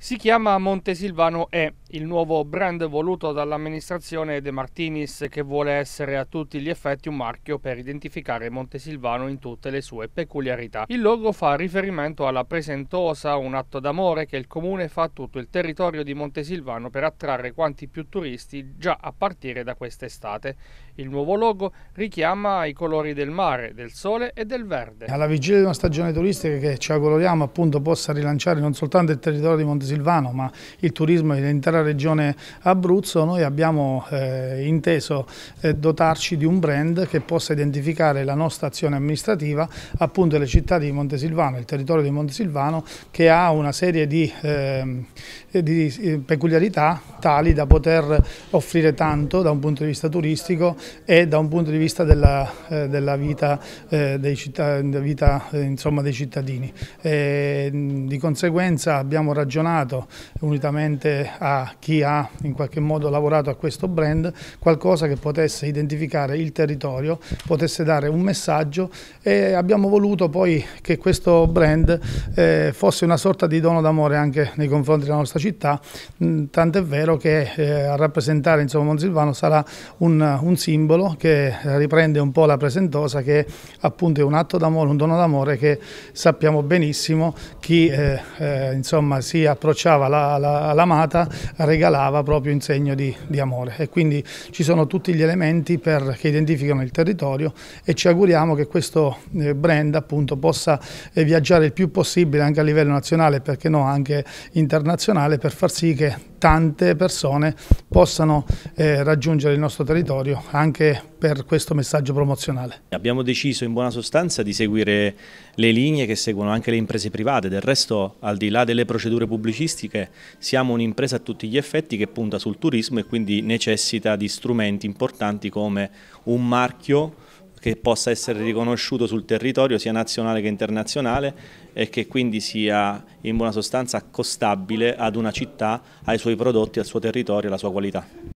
Si chiama Montesilvano E, il nuovo brand voluto dall'amministrazione De Martinis che vuole essere a tutti gli effetti un marchio per identificare Montesilvano in tutte le sue peculiarità. Il logo fa riferimento alla presentosa, un atto d'amore che il comune fa a tutto il territorio di Montesilvano per attrarre quanti più turisti già a partire da quest'estate. Il nuovo logo richiama i colori del mare, del sole e del verde. Alla vigilia di una stagione turistica che ci auguriamo appunto possa rilanciare non soltanto il territorio di Montesilvano Silvano ma il turismo dell'intera regione Abruzzo, noi abbiamo eh, inteso eh, dotarci di un brand che possa identificare la nostra azione amministrativa appunto le città di Montesilvano, il territorio di Montesilvano che ha una serie di, ehm, eh, di eh, peculiarità tali da poter offrire tanto da un punto di vista turistico e da un punto di vista della, eh, della vita, eh, dei, città, vita insomma, dei cittadini. E, di conseguenza abbiamo ragionato formato unitamente a chi ha in qualche modo lavorato a questo brand, qualcosa che potesse identificare il territorio, potesse dare un messaggio e abbiamo voluto poi che questo brand eh, fosse una sorta di dono d'amore anche nei confronti della nostra città, mm, tant'è vero che eh, a rappresentare insomma, Monsilvano sarà un, un simbolo che riprende un po' la presentosa che appunto è un atto d'amore, un dono d'amore che sappiamo benissimo chi eh, eh insomma si approfondisce approcciava la, la, l'amata regalava proprio in segno di, di, amore e quindi ci sono tutti gli elementi per, che identificano il territorio e ci auguriamo che questo eh, brand appunto possa eh, viaggiare il più possibile anche a livello nazionale perché no anche internazionale per far sì che tante persone possano eh, raggiungere il nostro territorio anche per questo messaggio promozionale? Abbiamo deciso in buona sostanza di seguire le linee che seguono anche le imprese private, del resto al di là delle procedure pubblicistiche siamo un'impresa a tutti gli effetti che punta sul turismo e quindi necessita di strumenti importanti come un marchio che possa essere riconosciuto sul territorio sia nazionale che internazionale e che quindi sia in buona sostanza accostabile ad una città, ai suoi prodotti, al suo territorio, alla sua qualità.